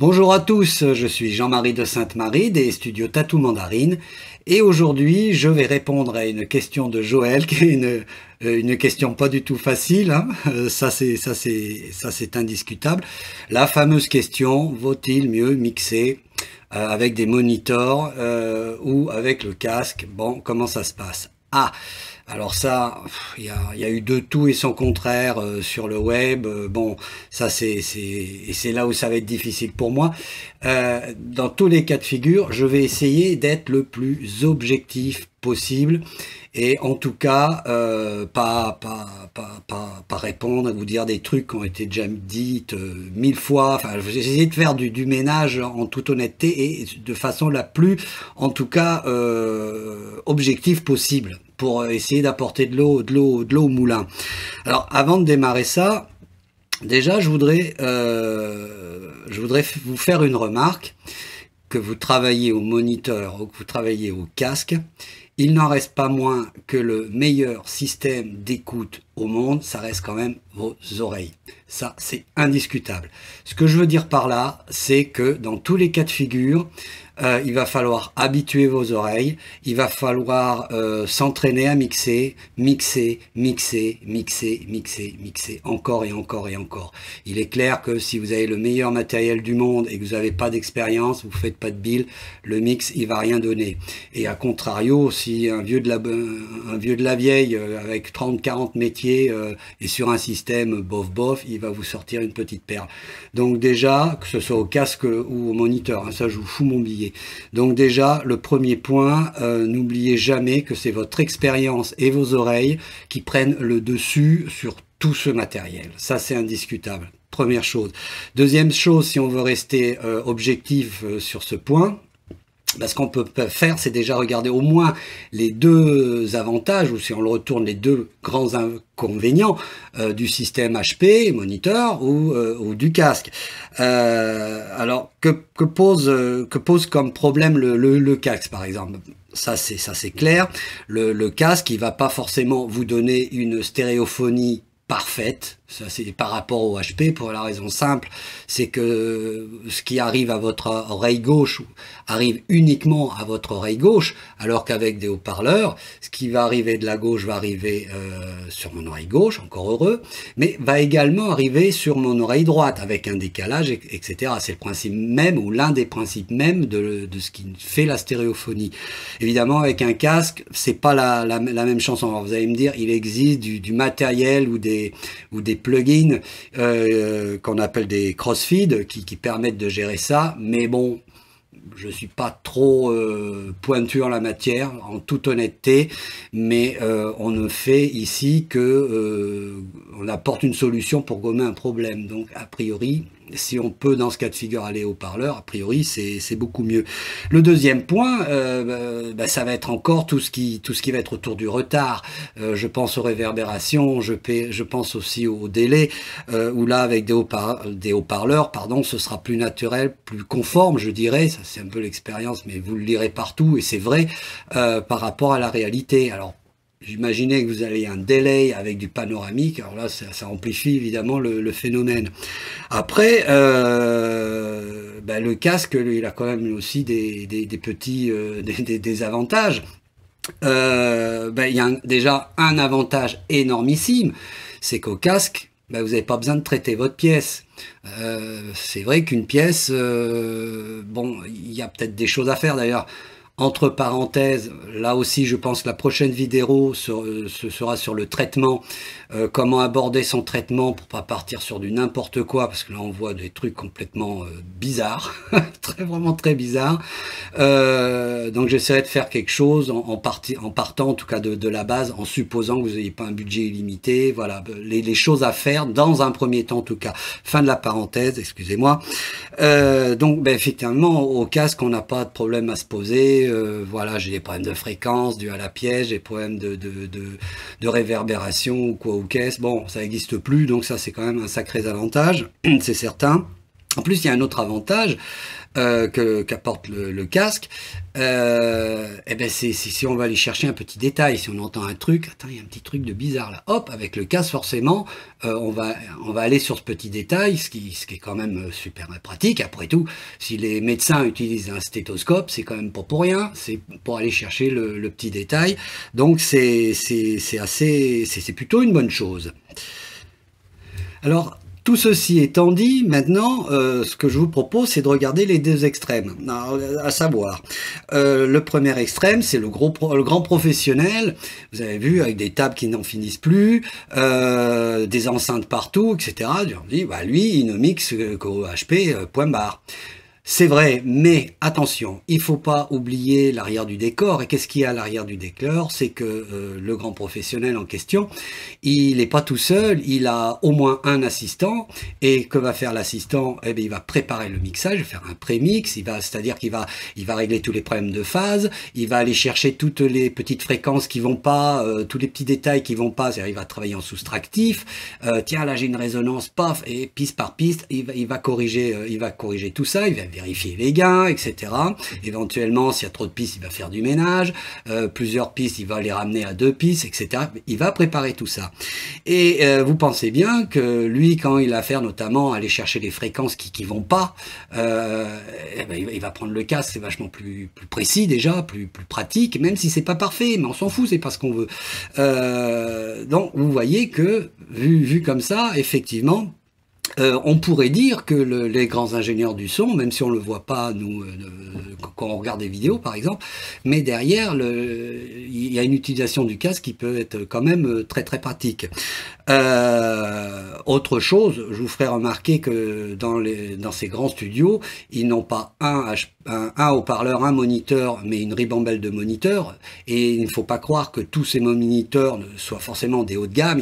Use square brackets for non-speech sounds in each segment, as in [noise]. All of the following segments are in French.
Bonjour à tous, je suis Jean-Marie de Sainte-Marie des studios Tatou Mandarine et aujourd'hui je vais répondre à une question de Joël qui est une, euh, question pas du tout facile, hein. euh, ça c'est ça c'est ça c'est indiscutable. La fameuse question vaut-il mieux mixer euh, avec des monitors ou avec le casque Bon, comment ça se passe Ah, alors ça, il y, a, eu de tout et son contraire euh, sur le web. Euh, bon, ça c'est c'est là où ça va être difficile pour moi. Euh, dans tous les cas de figure, je vais essayer d'être le plus objectif possible et en tout cas pas, pas, pas, pas, répondre à vous dire des trucs qui ont été déjà dites mille fois. Enfin, je de faire du, du, ménage en toute honnêteté et de façon la plus, en tout cas, objective possible pour euh, essayer d'apporter de l'eau, de l'eau, de l'eau au moulin. Alors, avant de démarrer ça, déjà, je voudrais, euh, je voudrais vous faire une remarque. Que vous travaillez au moniteur ou que vous travaillez au casque, il n'en reste pas moins que le meilleur système d'écoute au monde, ça reste quand même vos oreilles. Ça, c'est indiscutable. Ce que je veux dire par là, c'est que dans tous les cas de figure, euh, il va falloir habituer vos oreilles, il va falloir euh, s'entraîner à mixer, mixer, mixer, mixer, mixer, mixer, encore et encore et encore. Il est clair que si vous avez le meilleur matériel du monde et que vous n'avez pas d'expérience, vous faites pas de bill, le mix, il va rien donner. Et à contrario, si un vieux de la, un vieux de la vieille euh, avec 30-40 métiers et est sur un système bof-bof, il va vous sortir une petite perle. Donc déjà, que ce soit au casque ou au moniteur, hein, ça je vous fous mon billet. Donc déjà, le premier point, euh, n'oubliez jamais que c'est votre expérience et vos oreilles qui prennent le dessus sur tout ce matériel. Ça, c'est indiscutable. Première chose. Deuxième chose, si on veut rester euh, objectif euh, sur ce point, bah, ce qu'on peut faire, c'est déjà regarder au moins les deux avantages, ou si on le retourne, les deux grands inconvénients euh, du système HP, moniteur euh, ou, du casque. Euh, alors, que, pose, que pose comme problème le, le, casque, par exemple ça c'est ça c'est clair. Le, le casque, il va pas forcément vous donner une stéréophonie parfaite, ça, c'est par rapport au HP pour la raison simple, c'est que ce qui arrive à votre oreille gauche arrive uniquement à votre oreille gauche, alors qu'avec des haut-parleurs, ce qui va arriver de la gauche va arriver euh, sur mon oreille gauche, encore heureux, mais va également arriver sur mon oreille droite avec un décalage, etc. C'est le principe même ou l'un des principes même de, ce qui fait la stéréophonie. Évidemment, avec un casque, c'est pas la, même chanson. vous allez me dire, il existe du, du matériel ou des, ou des plugins euh, qu'on appelle des crossfeed qui, qui, permettent de gérer ça. Mais bon, je ne suis pas trop euh, pointu en la matière, en toute honnêteté, mais euh, on ne fait ici que on apporte une solution pour gommer un problème. Donc a priori, si on peut, dans ce cas de figure, aller au parleur, a priori, c'est beaucoup mieux. Le deuxième point, euh, euh, bah, ça va être encore tout ce, qui, tout ce qui va être autour du retard. Euh, je pense aux réverbérations, je, je pense aussi au délai, Ou où là, avec des haut-parleurs, pardon, ce sera plus naturel, plus conforme, je dirais. Ça, c'est un peu l'expérience, mais vous le lirez partout, et c'est vrai, par rapport à la réalité. Alors, J'imaginais que vous allez un délai avec du panoramique. Alors là, ça, amplifie évidemment le, phénomène. Après, euh, ben, le casque, lui, il a quand même aussi des, petits euh, [laughs] des, avantages. Euh, ben, il y a déjà un avantage énormissime, c'est qu'au casque, ben, vous n'avez pas besoin de traiter votre pièce. Euh, c'est vrai qu'une pièce, bon, il y a peut-être des choses à faire d'ailleurs entre parenthèses, là aussi, je pense la prochaine vidéo ce sera sur le traitement, euh, comment aborder son traitement pour pas partir sur du n'importe quoi, parce que là on voit des trucs complètement euh, bizarres, [laughs] très vraiment très bizarres. Euh, euh, donc j'essaierai de faire quelque chose en, partant en tout cas de, la base, en supposant que vous n'ayez pas un budget illimité. Voilà, euh, les, choses à faire dans un premier temps en tout cas. Fin de la parenthèse, excusez-moi. Euh, donc ben, effectivement, au casque, on n'a pas de problème à se poser. voilà, j'ai des problèmes de fréquence dû à la pièce, j'ai des problèmes de, de, réverbération ou quoi ou quest Bon, ça n'existe plus, donc ça c'est quand même un sacré avantage, [clears throat] c'est certain. En plus, il y a un autre avantage euh, que qu'apporte le, casque. Euh, eh ben c'est si on va aller chercher un petit détail, si on entend un truc, attends, il y a un petit truc de bizarre là. Hop, avec le casque, forcément, euh, on va on va aller sur ce petit détail, ce qui ce qui est quand même super pratique. Après tout, si les médecins utilisent un stéthoscope, c'est quand même pas pour rien, c'est pour aller chercher le, petit détail. Donc c'est c'est assez c'est plutôt une bonne chose. Alors tout ceci étant dit, maintenant, euh, ce que je vous propose, c'est de regarder les deux extrêmes. à savoir, euh, le premier extrême, c'est le, gros le grand professionnel. Vous avez vu, avec des tables qui n'en finissent plus, euh, des enceintes partout, etc. Bah, lui, il ne mixe HP, point barre. C'est vrai, mais attention, il faut pas oublier l'arrière du décor. Et qu'est-ce qu'il y a à l'arrière du décor C'est que euh, le grand professionnel en question, il n'est pas tout seul, il a au moins un assistant. Et que va faire l'assistant Eh bien, il va préparer le mixage, faire un prémix, il va, c'est-à-dire qu'il va, il va régler tous les problèmes de phase, il va aller chercher toutes les petites fréquences qui vont pas, euh, tous les petits détails qui vont pas. C'est-à-dire, il va travailler en soustractif. Euh, tiens, là j'ai une résonance, paf, et piste par piste, il va, il va corriger, il va corriger tout ça. Il va vérifier les gains, etc. Éventuellement, s'il y a trop de pistes, il va faire du ménage. Euh, plusieurs pistes, il va les ramener à deux pistes, etc. Il va préparer tout ça. Et euh, vous pensez bien que lui, quand il a affaire notamment aller chercher les fréquences qui ne vont pas, euh, eh ben, il va prendre le casque, c'est vachement plus, précis déjà, plus, pratique, même si c'est pas parfait, mais on s'en fout, c'est pas ce qu'on veut. donc vous voyez que, vu comme ça, effectivement, euh, on pourrait dire que les grands ingénieurs du son, même si on ne le voit pas, nous, euh, euh, quand on regarde des vidéos par exemple, mais derrière, il y a une utilisation du casque qui peut être quand même très très pratique. autre chose, je vous ferai remarquer que dans, ces grands studios, ils n'ont pas un, haut-parleur, un moniteur, mais une ribambelle de moniteurs. Et il ne faut pas croire que tous ces moniteurs soient forcément des hauts de gamme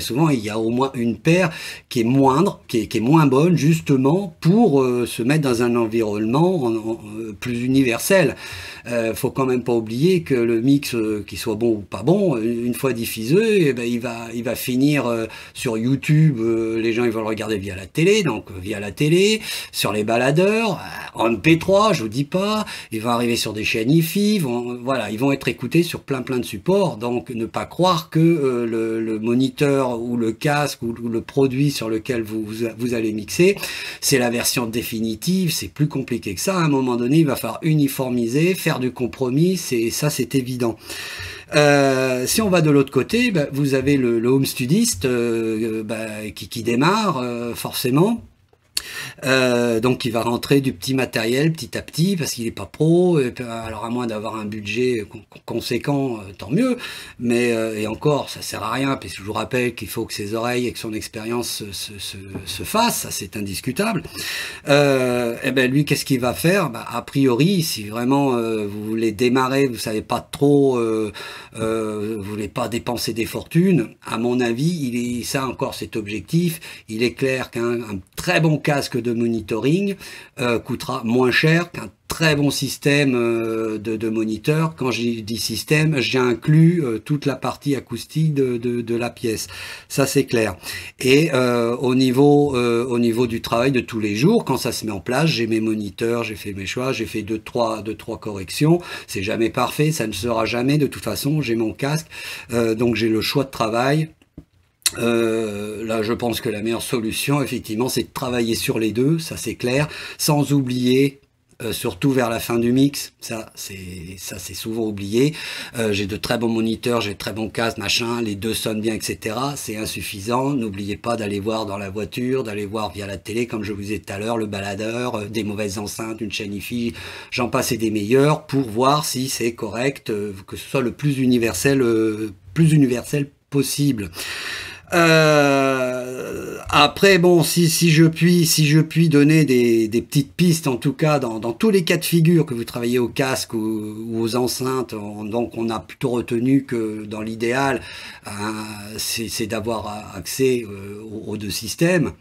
souvent, il y a au moins une paire qui est moindre, qui est, moins bonne, justement, pour euh, se mettre dans un environnement euh, plus universel. Euh, faut quand même pas oublier que le mix, qui soit bon ou pas bon, une fois diffusé, eh ben, il, va, il va finir sur YouTube, les gens ils vont le regarder via la télé, donc via la télé, sur les baladeurs, en p 3 je vous dis pas, il va arriver sur des chaînes IFI, vont, voilà, ils vont être écoutés sur plein plein de supports, donc ne pas croire que le moniteur ou le casque ou le produit sur lequel vous, allez mixer. C'est la version définitive, c'est plus compliqué que ça. À un moment donné, il va falloir uniformiser, faire du compromis, et ça c'est évident. Euh, si on va de l'autre côté, ben, vous avez le, home studiste euh, ben, qui, démarre euh, forcément. Euh, donc il va rentrer du petit matériel petit à petit parce qu'il n'est pas pro. Et, alors à moins d'avoir un budget conséquent, euh, tant mieux. Mais euh, et encore, ça sert à rien Puis je vous rappelle qu'il faut que ses oreilles et que son expérience se, se, se, fassent. Ça c'est indiscutable. Euh, et ben lui, qu'est-ce qu'il va faire ben, A priori, si vraiment vous voulez démarrer, vous savez pas trop, euh, vous voulez pas dépenser des fortunes. À mon avis, il est ça encore cet objectif. Il est clair qu'un très bon casque de monitoring euh, coûtera moins cher qu'un très bon système euh, de, de moniteur. Quand j'ai dit système, j'ai inclus euh, toute la partie acoustique de, la pièce. Ça, c'est clair. Et au, niveau, au niveau du travail de tous les jours, quand ça se met en place, j'ai mes moniteurs, j'ai fait mes choix, j'ai fait deux, trois, deux, trois corrections. C'est jamais parfait, ça ne sera jamais de toute façon. J'ai mon casque, donc j'ai le choix de travail euh, là, je pense que la meilleure solution, effectivement, c'est de travailler sur les deux, ça c'est clair, sans oublier euh, surtout vers la fin du mix. Ça, c'est ça, c'est souvent oublié. Euh, j'ai de très bons moniteurs, j'ai de très bons casques, machin. Les deux sonnent bien, etc. C'est insuffisant. N'oubliez pas d'aller voir dans la voiture, d'aller voir via la télé, comme je vous ai tout à l'heure, le baladeur, euh, des mauvaises enceintes, une chaîne IFI, j'en passe et des meilleurs, pour voir si c'est correct, que ce soit le plus universel, plus universel possible. Euh, après, bon, si, je puis, si je puis donner des, petites pistes, en tout cas, dans, tous les cas de figure, que vous travaillez au casque ou, aux enceintes, donc on a plutôt retenu que dans l'idéal, euh, c'est d'avoir accès euh, aux, deux systèmes.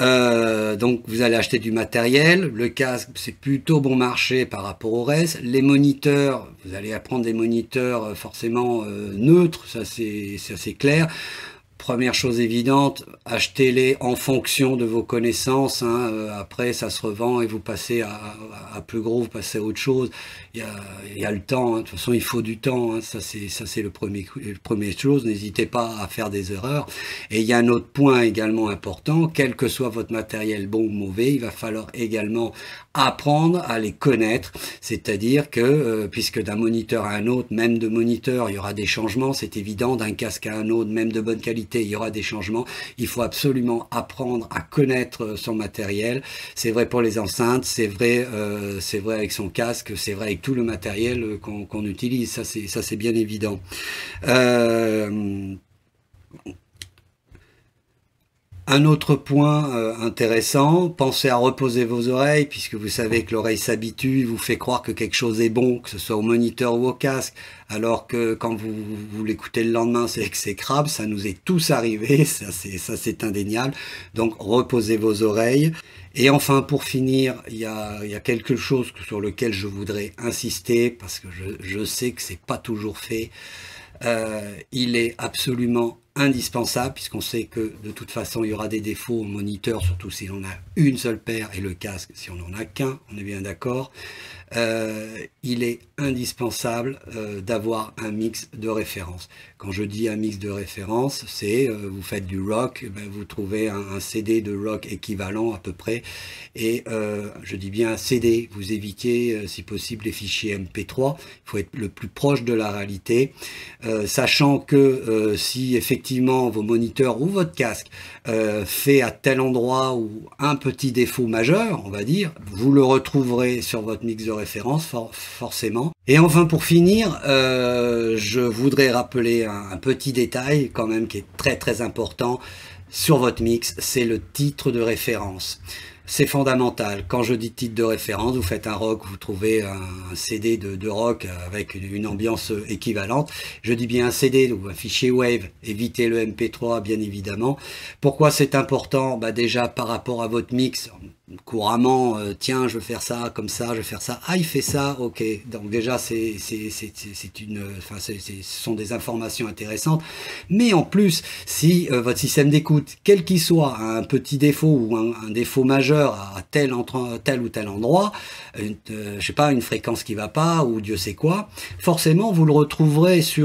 donc vous allez acheter du matériel, le casque c'est plutôt bon marché par rapport au reste, les moniteurs, vous allez apprendre des moniteurs forcément neutres, ça c'est clair première chose évidente, achetez-les en fonction de vos connaissances. Hein, euh, après, ça se revend et vous passez à, plus gros, vous passez à autre chose. Il y a, le temps. Hein. De toute façon, il faut du temps. Hein. Ça, c'est ça, c'est le premier, chose. N'hésitez pas à faire des erreurs. Et il y a un autre point également important. Quel que soit votre matériel, bon ou mauvais, il va falloir également apprendre à les connaître. C'est-à-dire que, euh, puisque d'un moniteur à un autre, même de moniteur, il y aura des changements. C'est évident. D'un casque à un autre, même de bonne qualité il y aura des changements. Il faut absolument apprendre à connaître euh, son matériel. C'est vrai pour les enceintes, c'est vrai, euh, c'est vrai avec son casque, c'est vrai avec tout le matériel euh, qu'on utilise. Ça, c'est bien évident. Un autre point euh, intéressant, pensez à reposer vos oreilles, puisque vous savez que l'oreille s'habitue, vous fait croire que quelque chose est bon, que ce soit au moniteur ou au casque, alors que quand vous, l'écoutez le lendemain, c'est que c'est crabe, ça nous est tous arrivé, [laughs] ça c'est indéniable. Donc reposez vos oreilles. Et enfin, pour finir, il y a, quelque chose sur lequel je voudrais insister, parce que je, je sais que c'est pas toujours fait. Euh, il est absolument indispensable, puisqu'on sait que de toute façon, il y aura des défauts au moniteur, surtout si on a une seule paire, et le casque si on n'en a qu'un, on est bien d'accord. Euh, il est indispensable euh, d'avoir un mix de référence. Quand je dis un mix de référence, c'est euh, vous faites du rock, eh ben, vous trouvez un, CD de rock équivalent à peu près, et je dis bien un CD, vous évitez si possible les fichiers MP3, il faut être le plus proche de la réalité, sachant que si effectivement vos moniteurs ou votre casque fait à tel endroit ou un petit défaut majeur, on va dire, vous le retrouverez sur votre mix de référence forcément. Et enfin pour finir, euh, je voudrais rappeler un, petit détail quand même qui est très très important sur votre mix, c'est le titre de référence. C'est fondamental. Quand je dis titre de référence, vous faites un rock, vous trouvez un, CD de, rock avec une ambiance équivalente. Je dis bien un CD donc un fichier Wave. Évitez le MP3, bien évidemment. Pourquoi c'est important bah Déjà par rapport à votre mix, couramment, euh, tiens, je vais faire ça, comme ça, je vais faire ça. Ah, il fait ça, ok. Donc déjà, c'est une, enfin, ce sont des informations intéressantes. Mais en plus, si euh, votre système d'écoute, quel qu'il soit, a un petit défaut ou un, défaut majeur à tel, entre, tel ou tel endroit, euh, je sais pas, une fréquence qui va pas ou Dieu sait quoi, forcément, vous le retrouverez sur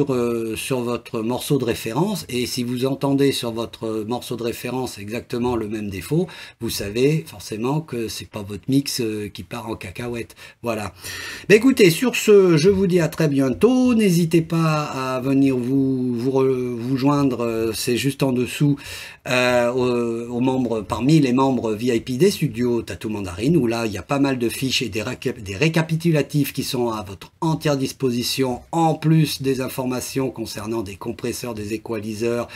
sur votre morceau de référence. Et si vous entendez sur votre morceau de référence exactement le même défaut, vous savez forcément que c'est pas votre mix euh, qui part en cacahuète. Voilà. Mais bah, écoutez, sur ce, je vous dis à très bientôt. N'hésitez pas à venir vous, vous, joindre, euh, c'est juste en dessous, euh, aux, membres, parmi les membres VIP des studios Tatou Mandarine, où là, il y a pas mal de fiches et des, des récapitulatifs qui sont à votre entière disposition, en plus des informations concernant des compresseurs, des équaliseurs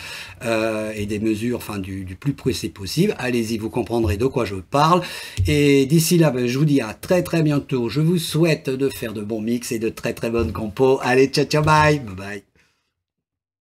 et des mesures enfin, du, du plus précis possible. Allez-y, vous comprendrez de quoi je parle. Et d'ici là, ben, je vous dis à très très bientôt. Je vous souhaite de faire de bons mix et de très très bonnes compos. Allez, ciao ciao, bye, bye bye.